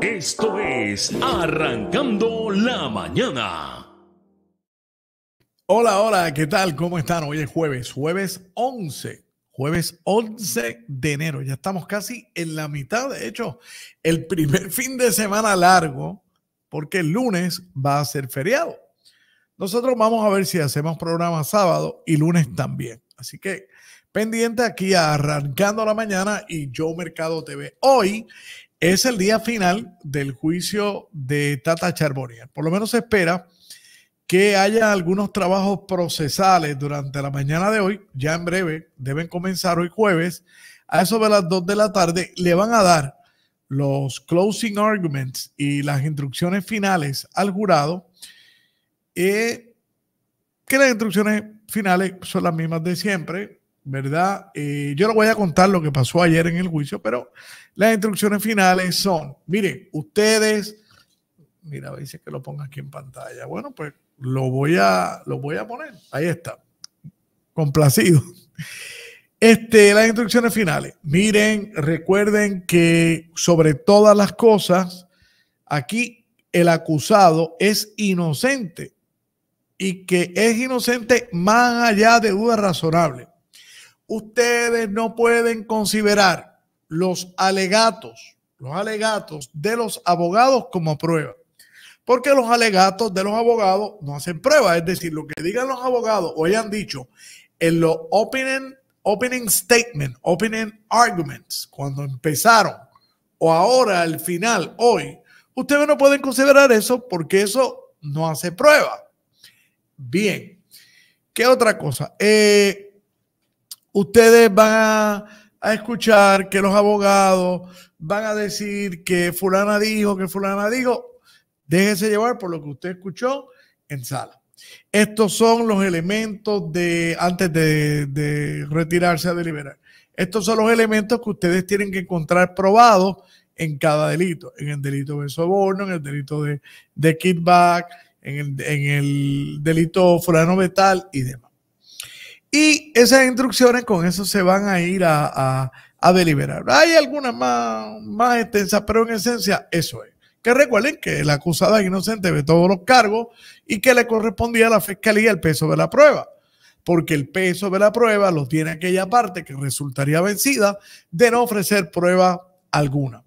Esto es Arrancando la Mañana. Hola, hola, ¿qué tal? ¿Cómo están? Hoy es jueves, jueves 11, jueves 11 de enero. Ya estamos casi en la mitad, de hecho, el primer fin de semana largo, porque el lunes va a ser feriado. Nosotros vamos a ver si hacemos programa sábado y lunes también. Así que pendiente aquí a arrancando la mañana y Yo Mercado TV. Hoy es el día final del juicio de Tata Charbonnier. Por lo menos se espera que haya algunos trabajos procesales durante la mañana de hoy, ya en breve, deben comenzar hoy jueves, a eso de las 2 de la tarde, le van a dar los closing arguments y las instrucciones finales al jurado, eh, que las instrucciones finales son las mismas de siempre, ¿verdad? Eh, yo le voy a contar lo que pasó ayer en el juicio, pero las instrucciones finales son, miren, ustedes, mira, dice que lo ponga aquí en pantalla. Bueno, pues lo voy a, lo voy a poner. Ahí está. Complacido. Este, las instrucciones finales. Miren, recuerden que sobre todas las cosas, aquí el acusado es inocente y que es inocente más allá de dudas razonables ustedes no pueden considerar los alegatos, los alegatos de los abogados como prueba. Porque los alegatos de los abogados no hacen prueba. Es decir, lo que digan los abogados o hayan dicho en los opening, opening statement, opening arguments, cuando empezaron, o ahora al final, hoy, ustedes no pueden considerar eso porque eso no hace prueba. Bien. ¿Qué otra cosa? Eh, ustedes van a, escuchar que los abogados van a decir que fulana dijo, que fulana dijo. Déjese llevar por lo que usted escuchó en sala. Estos son los elementos de, antes de, retirarse a deliberar. Estos son los elementos que ustedes tienen que encontrar probados en cada delito, en el delito de soborno, en el delito de, kickback, en el, delito fulano vetal y demás. Y esas instrucciones con eso se van a ir a, deliberar. Hay algunas más, más extensas, pero en esencia eso es. Que recuerden que la acusada es inocente de todos los cargos y que le correspondía a la fiscalía el peso de la prueba, porque el peso de la prueba lo tiene aquella parte que resultaría vencida de no ofrecer prueba alguna.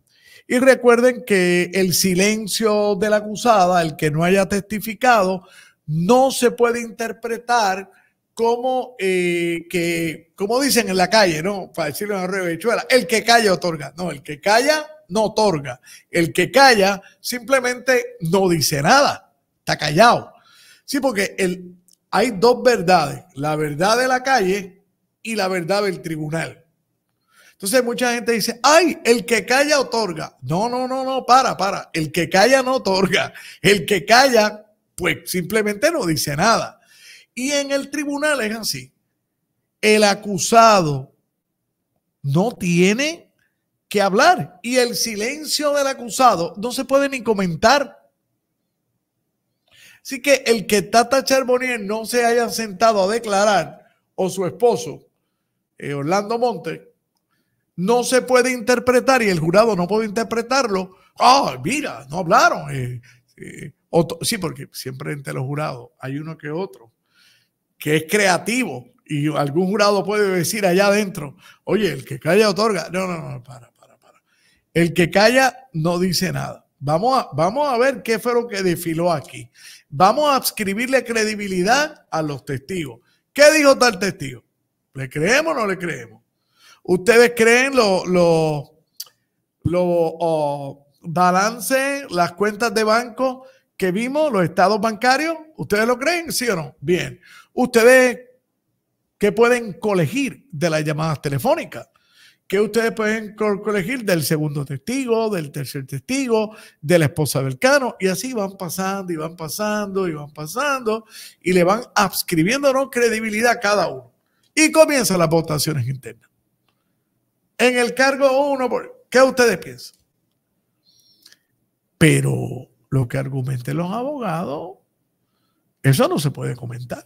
Y recuerden que el silencio de la acusada, el que no haya testificado, no se puede interpretar como, eh, que, como dicen en la calle, ¿no? Para decirlo una revechuela, el que calla otorga. No, el que calla no otorga. El que calla simplemente no dice nada. Está callado. Sí, porque hay dos verdades. La verdad de la calle y la verdad del tribunal. Entonces mucha gente dice, ay, el que calla otorga. No, no, no, no, para, para. El que calla no otorga. El que calla, pues simplemente no dice nada. Y en el tribunal es así. El acusado no tiene que hablar y el silencio del acusado no se puede ni comentar. Así que el que Tata Charbonnier no se haya sentado a declarar o su esposo, eh, Orlando Montes no se puede interpretar y el jurado no puede interpretarlo. Ah, mira, no hablaron. Eh, eh, sí, porque siempre entre los jurados hay uno que otro que es creativo y algún jurado puede decir allá adentro, oye, el que calla otorga. No, no, no, para, para, para. El que calla no dice nada. Vamos a, vamos a ver qué fue lo que desfiló aquí. Vamos a adscribirle credibilidad a los testigos. ¿Qué dijo tal testigo? ¿Le creemos o no le creemos? ¿Ustedes creen los lo, balances, las cuentas de banco que vimos, los estados bancarios? ¿Ustedes lo creen, sí o no? Bien. Ustedes que pueden colegir de las llamadas telefónicas, que ustedes pueden colegir del segundo testigo, del tercer testigo, de la esposa del cano, y así van pasando y van pasando y van pasando, y le van adscribiendo ¿no? credibilidad a cada uno. Y comienzan las votaciones internas. En el cargo uno, ¿qué ustedes piensan? Pero lo que argumenten los abogados, eso no se puede comentar.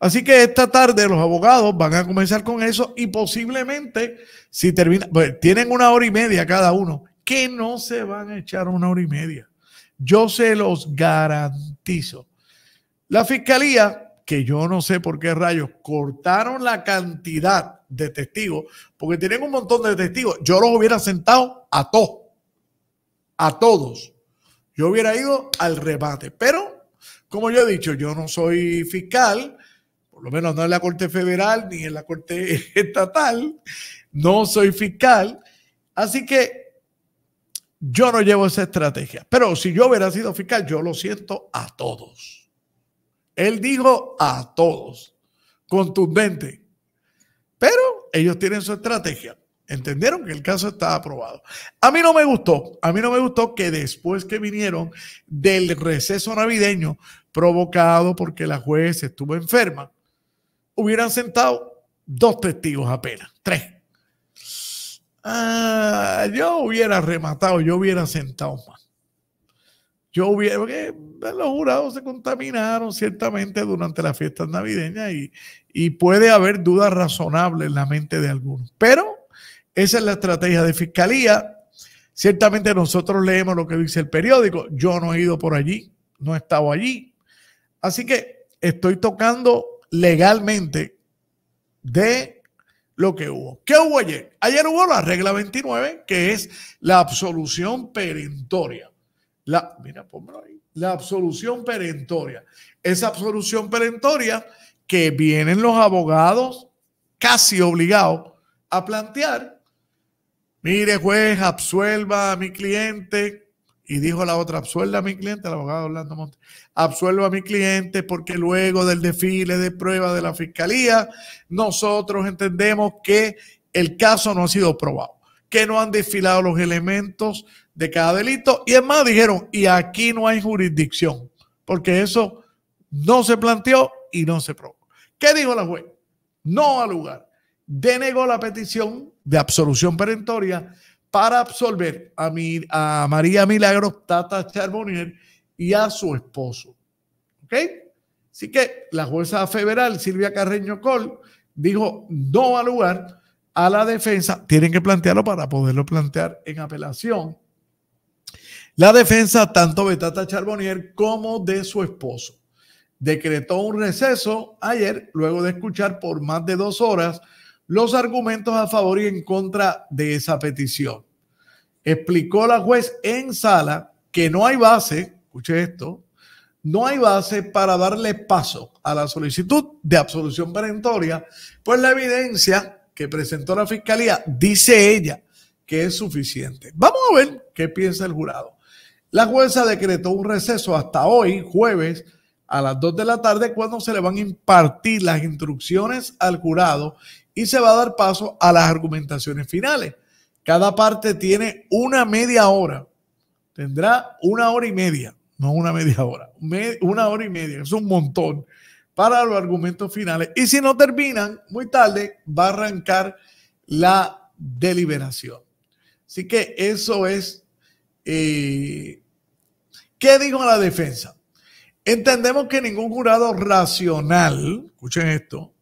Así que esta tarde los abogados van a comenzar con eso y posiblemente, si termina, pues tienen una hora y media cada uno, que no se van a echar una hora y media. Yo se los garantizo. La fiscalía, que yo no sé por qué rayos, cortaron la cantidad de testigos, porque tienen un montón de testigos. Yo los hubiera sentado a todos, a todos. Yo hubiera ido al remate, pero como yo he dicho, yo no soy fiscal, por lo menos no en la Corte Federal ni en la Corte Estatal, no soy fiscal, así que yo no llevo esa estrategia. Pero si yo hubiera sido fiscal, yo lo siento a todos. Él dijo a todos, contundente. Pero ellos tienen su estrategia. Entendieron que el caso está aprobado. A mí no me gustó, a mí no me gustó que después que vinieron del receso navideño provocado porque la juez estuvo enferma, hubieran sentado dos testigos apenas, tres. Ah, yo hubiera rematado, yo hubiera sentado más. Yo hubiera, porque los jurados se contaminaron ciertamente durante las fiestas navideñas y, y puede haber dudas razonables en la mente de algunos. Pero esa es la estrategia de fiscalía. Ciertamente nosotros leemos lo que dice el periódico. Yo no he ido por allí, no he estado allí. Así que estoy tocando legalmente de lo que hubo. ¿Qué hubo ayer? Ayer hubo la regla 29, que es la absolución perentoria. La, mira, ahí. La absolución perentoria. Esa absolución perentoria que vienen los abogados casi obligados a plantear. Mire, juez, absuelva a mi cliente y dijo la otra, absuelva a mi cliente, el abogado Orlando Monte, Absuelvo a mi cliente porque luego del desfile de prueba de la fiscalía, nosotros entendemos que el caso no ha sido probado, que no han desfilado los elementos de cada delito. Y es más, dijeron, y aquí no hay jurisdicción, porque eso no se planteó y no se probó. ¿Qué dijo la juez? No al lugar. Denegó la petición de absolución perentoria para absolver a, a María Milagro Tata Charbonnier y a su esposo. ¿Ok? Así que la jueza federal, Silvia Carreño Col, dijo no a lugar a la defensa. Tienen que plantearlo para poderlo plantear en apelación. La defensa tanto de Tata Charbonnier como de su esposo decretó un receso ayer, luego de escuchar por más de dos horas los argumentos a favor y en contra de esa petición. Explicó la juez en sala que no hay base, escuche esto, no hay base para darle paso a la solicitud de absolución perentoria, pues la evidencia que presentó la fiscalía, dice ella, que es suficiente. Vamos a ver qué piensa el jurado. La jueza decretó un receso hasta hoy, jueves, a las 2 de la tarde, cuando se le van a impartir las instrucciones al jurado y se va a dar paso a las argumentaciones finales. Cada parte tiene una media hora. Tendrá una hora y media, no una media hora, una hora y media, es un montón para los argumentos finales. Y si no terminan, muy tarde va a arrancar la deliberación. Así que eso es... ¿Qué eh, ¿Qué dijo la defensa? Entendemos que ningún jurado racional, escuchen esto,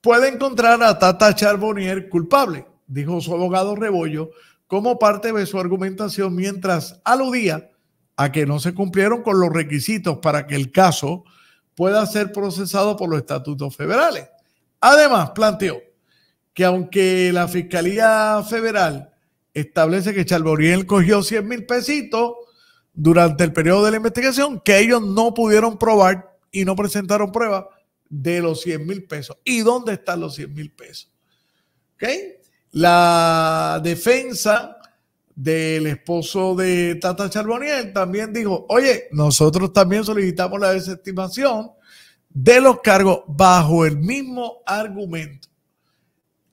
puede encontrar a Tata Charbonnier culpable, dijo su abogado Rebollo como parte de su argumentación mientras aludía a que no se cumplieron con los requisitos para que el caso pueda ser procesado por los estatutos federales. Además, planteó que aunque la Fiscalía Federal establece que Charbonnier cogió 100 mil pesitos durante el periodo de la investigación, que ellos no pudieron probar y no presentaron pruebas de los 100 mil pesos. ¿Y dónde están los 100 mil pesos? ¿Ok? La defensa del esposo de Tata Charboniel también dijo, oye, nosotros también solicitamos la desestimación de los cargos bajo el mismo argumento.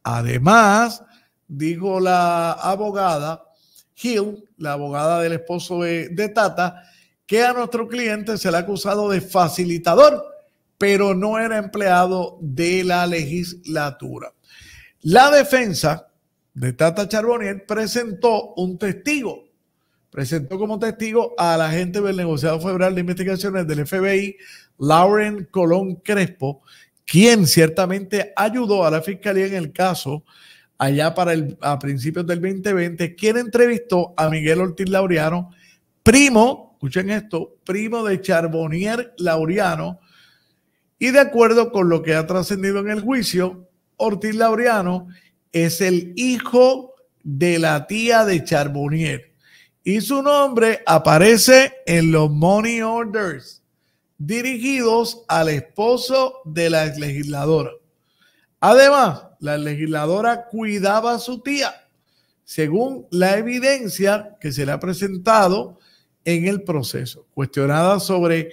Además, dijo la abogada Hill, la abogada del esposo de Tata, que a nuestro cliente se le ha acusado de facilitador pero no era empleado de la legislatura. La defensa de Tata Charbonnier presentó un testigo, presentó como testigo al agente del negociado federal de investigaciones del FBI, Lauren Colón Crespo, quien ciertamente ayudó a la fiscalía en el caso allá para el, a principios del 2020, quien entrevistó a Miguel Ortiz Laureano, primo, escuchen esto, primo de Charbonnier Laureano, y de acuerdo con lo que ha trascendido en el juicio, Ortiz Laureano es el hijo de la tía de Charbonnier. Y su nombre aparece en los money orders dirigidos al esposo de la legisladora. Además, la legisladora cuidaba a su tía, según la evidencia que se le ha presentado en el proceso. Cuestionada sobre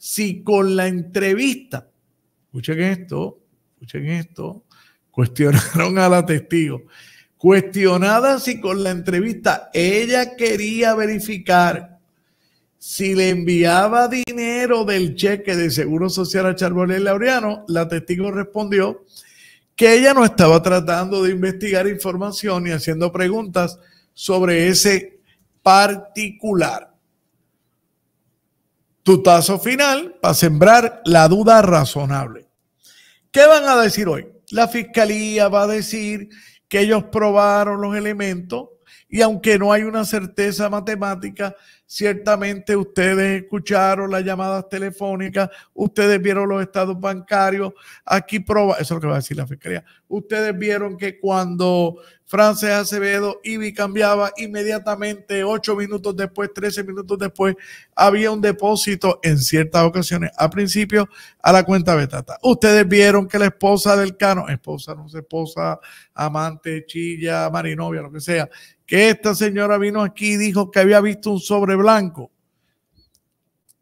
si con la entrevista, escuchen esto, escuchen esto, cuestionaron a la testigo, cuestionada si con la entrevista ella quería verificar si le enviaba dinero del cheque de Seguro Social a Charbonel Laureano, la testigo respondió que ella no estaba tratando de investigar información y haciendo preguntas sobre ese particular tu tazo final para sembrar la duda razonable. ¿Qué van a decir hoy? La fiscalía va a decir que ellos probaron los elementos y aunque no hay una certeza matemática, ciertamente ustedes escucharon las llamadas telefónicas, ustedes vieron los estados bancarios, aquí proba, eso es lo que va a decir la fiscalía, ustedes vieron que cuando Frances Acevedo, IBI cambiaba inmediatamente, ocho minutos después, trece minutos después, había un depósito en ciertas ocasiones, a principio, a la cuenta Betata. Ustedes vieron que la esposa del Cano, esposa, no sé, esposa, amante, chilla, marinovia, lo que sea, que esta señora vino aquí y dijo que había visto un sobre blanco,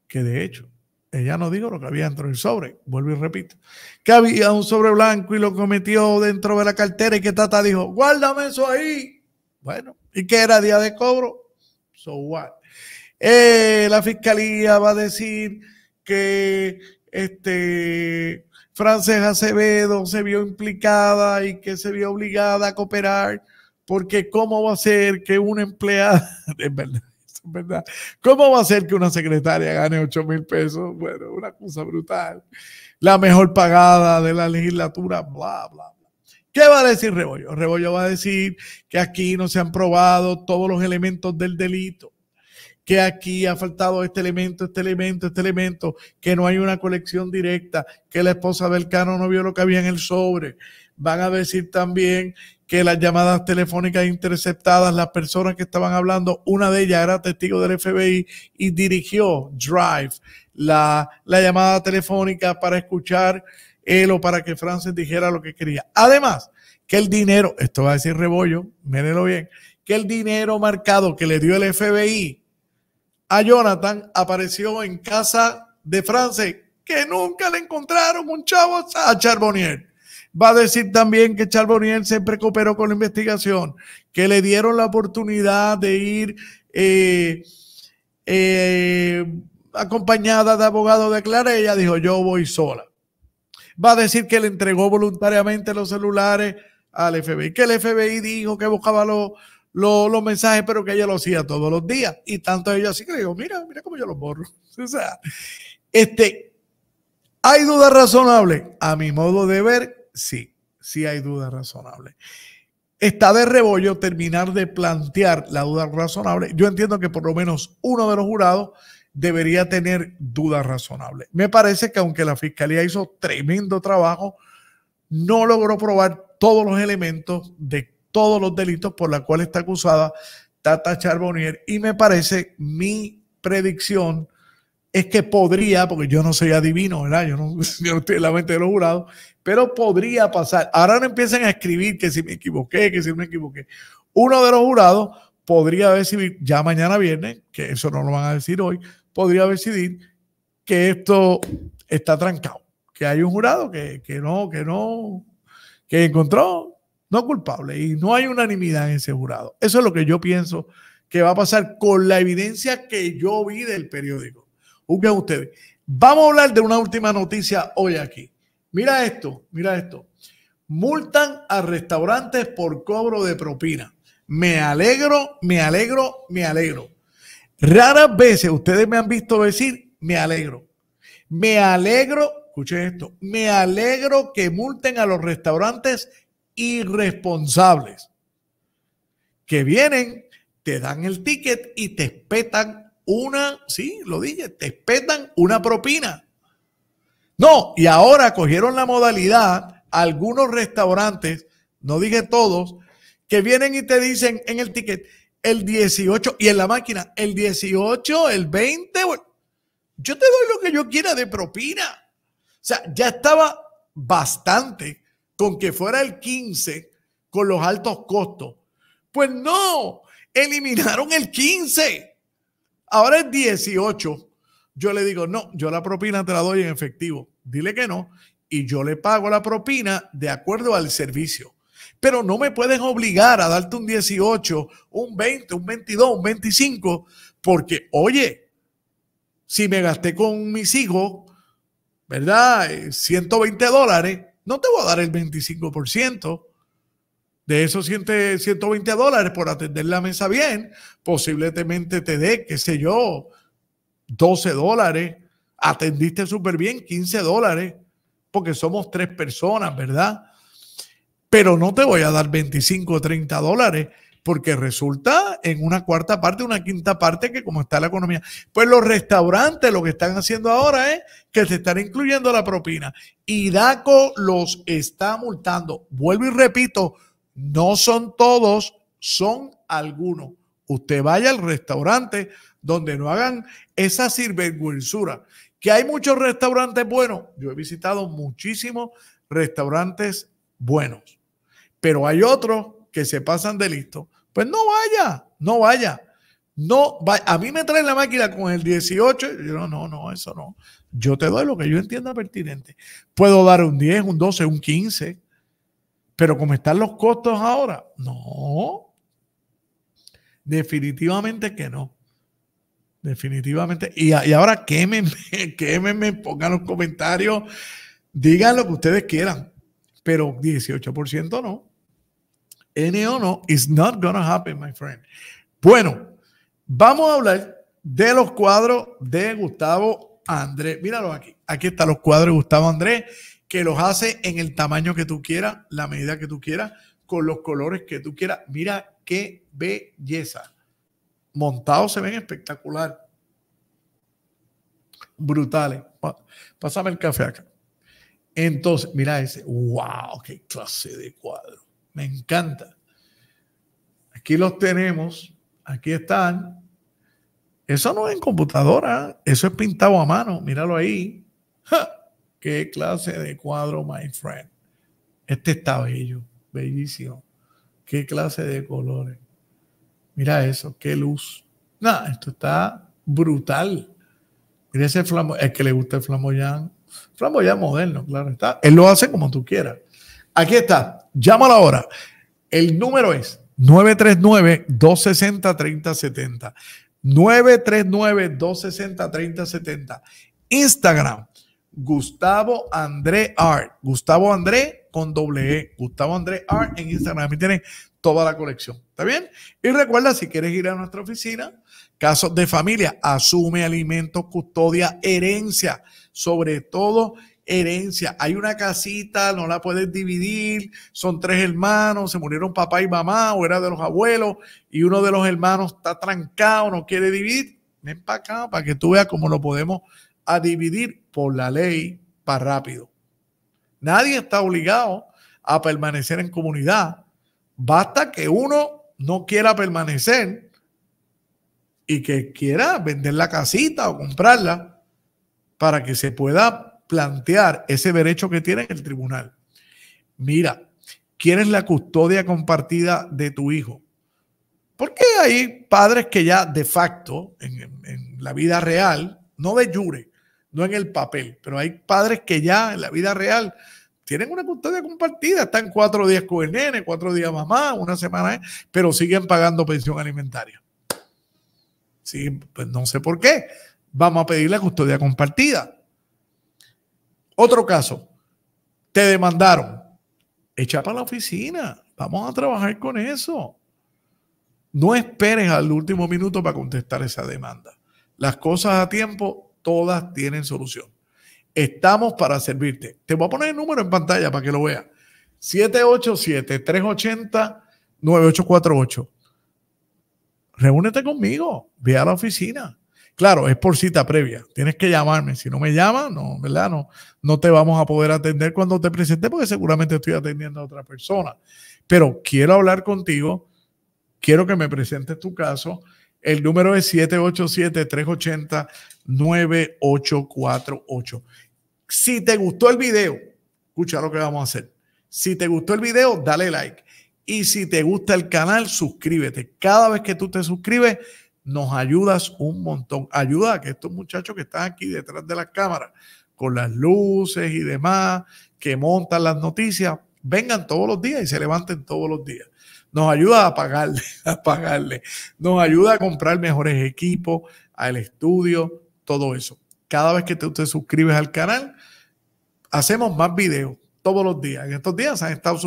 que de hecho ella no dijo lo que había dentro del sobre, vuelvo y repito, que había un sobre blanco y lo cometió dentro de la cartera y que Tata dijo, guárdame eso ahí. Bueno, y que era día de cobro, so what. Eh, la fiscalía va a decir que este Frances Acevedo se vio implicada y que se vio obligada a cooperar porque ¿cómo va a ser que una empleada, es verdad, es verdad, ¿cómo va a ser que una secretaria gane 8 mil pesos? Bueno, una cosa brutal. La mejor pagada de la legislatura, bla, bla, bla. ¿Qué va a decir Rebollo? Rebollo va a decir que aquí no se han probado todos los elementos del delito que aquí ha faltado este elemento, este elemento, este elemento, que no hay una colección directa, que la esposa del cano no vio lo que había en el sobre, van a decir también que las llamadas telefónicas interceptadas, las personas que estaban hablando, una de ellas era testigo del FBI y dirigió Drive, la, llamada telefónica para escuchar él o para que Francis dijera lo que quería. Además, que el dinero, esto va a decir Rebollo, mírenlo bien, que el dinero marcado que le dio el FBI a Jonathan apareció en casa de Francis, que nunca le encontraron un chavo a Charbonnier. Va a decir también que Charbonnier siempre cooperó con la investigación, que le dieron la oportunidad de ir eh, eh, acompañada de abogado de Clara. Ella dijo, yo voy sola. Va a decir que le entregó voluntariamente los celulares al FBI, que el FBI dijo que buscaba los, los, mensajes, pero que ella lo hacía todos los días. Y tanto ella así que dijo, mira, mira cómo yo los borro. O sea, este, hay duda razonable, a mi modo de ver, sí, sí hay duda razonable. Está de rebollo terminar de plantear la duda razonable. Yo entiendo que por lo menos uno de los jurados debería tener duda razonable. Me parece que aunque la fiscalía hizo tremendo trabajo, no logró probar todos los elementos de todos los delitos por los cuales está acusada Tata Charbonnier y me parece mi predicción es que podría, porque yo no soy adivino, ¿verdad? Yo no, estoy en la mente de los jurados, pero podría pasar. Ahora no empiecen a escribir que si me equivoqué, que si me equivoqué. Uno de los jurados podría decidir, ya mañana viernes, que eso no lo van a decir hoy, podría decidir que esto está trancado, que hay un jurado que, que no, que no, que encontró no culpable y no hay unanimidad en ese jurado. Eso es lo que yo pienso que va a pasar con la evidencia que yo vi del periódico ustedes. Vamos a hablar de una última noticia hoy aquí. Mira esto, mira esto. Multan a restaurantes por cobro de propina. Me alegro, me alegro, me alegro. Raras veces ustedes me han visto decir, me alegro. Me alegro, escuchen esto, me alegro que multen a los restaurantes irresponsables que vienen, te dan el ticket y te espetan una, sí, lo dije, te esperan una propina. No, y ahora cogieron la modalidad algunos restaurantes, no dije todos, que vienen y te dicen en el ticket el 18 y en la máquina el 18, el 20. Yo te doy lo que yo quiera de propina. O sea, ya estaba bastante con que fuera el 15 con los altos costos. Pues no, eliminaron el 15. Ahora es 18. Yo le digo, no, yo la propina te la doy en efectivo. Dile que no. Y yo le pago la propina de acuerdo al servicio. Pero no me puedes obligar a darte un 18, un 20, un 22, un 25, porque, oye, si me gasté con mis hijos, ¿verdad? 120 eh, dólares, no te voy a dar el 25% de esos 120 dólares por atender la mesa bien, posiblemente te dé, qué sé yo, 12 dólares, atendiste súper bien, 15 dólares, porque somos tres personas, ¿verdad? Pero no te voy a dar 25 o 30 dólares, porque resulta en una cuarta parte, una quinta parte que como está la economía. Pues los restaurantes lo que están haciendo ahora es que se están incluyendo la propina. y DACO los está multando. Vuelvo y repito, no son todos, son algunos. Usted vaya al restaurante donde no hagan esa sirvergüenzura. Que hay muchos restaurantes buenos. Yo he visitado muchísimos restaurantes buenos, pero hay otros que se pasan de listo. Pues no vaya, no vaya. No, va, a mí me traen la máquina con el 18. Yo no, no, no, eso no. Yo te doy lo que yo entienda pertinente. Puedo dar un 10, un 12, un 15. Pero como están los costos ahora, no. Definitivamente que no. Definitivamente. Y, ahora quémenme, quémenme, pongan los comentarios, digan lo que ustedes quieran. Pero 18% no. NO no. It's not gonna happen, my friend. Bueno, vamos a hablar de los cuadros de Gustavo Andrés. Míralo aquí. Aquí están los cuadros de Gustavo Andrés que los hace en el tamaño que tú quieras, la medida que tú quieras, con los colores que tú quieras. Mira qué belleza. Montados se ven espectacular. Brutales. Pásame el café acá. Entonces, mira ese. ¡Wow! ¡Qué clase de cuadro! Me encanta. Aquí los tenemos. Aquí están. Eso no es en computadora. Eso es pintado a mano. Míralo ahí. ¡Ja! Qué clase de cuadro, my friend. Este está bello, bellísimo. Qué clase de colores. Mira eso, qué luz. Nada, esto está brutal. Mira ese flamo, es que le gusta el flamboyán. Flamboyán moderno, claro está. Él lo hace como tú quieras. Aquí está, llámalo ahora. El número es 939-260-3070. 939-260-3070. Instagram, Gustavo André Art. Gustavo André con doble E. Gustavo André Art en Instagram. Y tienen toda la colección. ¿Está bien? Y recuerda, si quieres ir a nuestra oficina, casos de familia, asume alimentos, custodia, herencia, sobre todo herencia. Hay una casita, no la puedes dividir, son tres hermanos, se murieron papá y mamá, o era de los abuelos, y uno de los hermanos está trancado, no quiere dividir. Ven para acá para que tú veas cómo lo podemos a dividir por la ley para rápido. Nadie está obligado a permanecer en comunidad. Basta que uno no quiera permanecer y que quiera vender la casita o comprarla para que se pueda plantear ese derecho que tiene el tribunal. Mira, ¿quieres la custodia compartida de tu hijo? Porque hay padres que ya de facto, en, en la vida real, no de jure, no en el papel. Pero hay padres que ya en la vida real tienen una custodia compartida, están cuatro días con el nene, cuatro días mamá, una semana, ¿eh? pero siguen pagando pensión alimentaria. Sí, pues no sé por qué. Vamos a pedir la custodia compartida. Otro caso, te demandaron. Echa para la oficina. Vamos a trabajar con eso. No esperes al último minuto para contestar esa demanda. Las cosas a tiempo todas tienen solución. Estamos para servirte. Te voy a poner el número en pantalla para que lo veas. 787-380-9848. Reúnete conmigo, ve a la oficina. Claro, es por cita previa. Tienes que llamarme. Si no me llamas, no, ¿verdad? No, no te vamos a poder atender cuando te presente porque seguramente estoy atendiendo a otra persona. Pero quiero hablar contigo, quiero que me presentes tu caso el número es 787-380-9848. Si te gustó el video, escucha lo que vamos a hacer. Si te gustó el video, dale like. Y si te gusta el canal, suscríbete. Cada vez que tú te suscribes, nos ayudas un montón. Ayuda a que estos muchachos que están aquí detrás de las cámaras, con las luces y demás, que montan las noticias, vengan todos los días y se levanten todos los días nos ayuda a pagarle, a pagarle, nos ayuda a comprar mejores equipos, al estudio, todo eso. Cada vez que te, suscribes al canal, hacemos más videos todos los días. En estos días han estado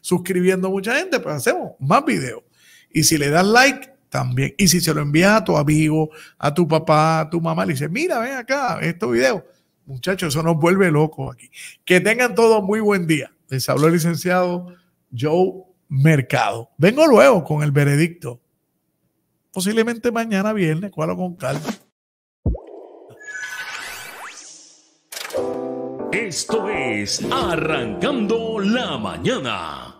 suscribiendo mucha gente, pues hacemos más videos. Y si le das like, también. Y si se lo envías a tu amigo, a tu papá, a tu mamá, le dices, mira, ven acá, estos videos. Muchachos, eso nos vuelve locos aquí. Que tengan todos muy buen día. Les habló el licenciado Joe mercado. Vengo luego con el veredicto. Posiblemente mañana viernes, cuadro con calma. Esto es Arrancando la Mañana.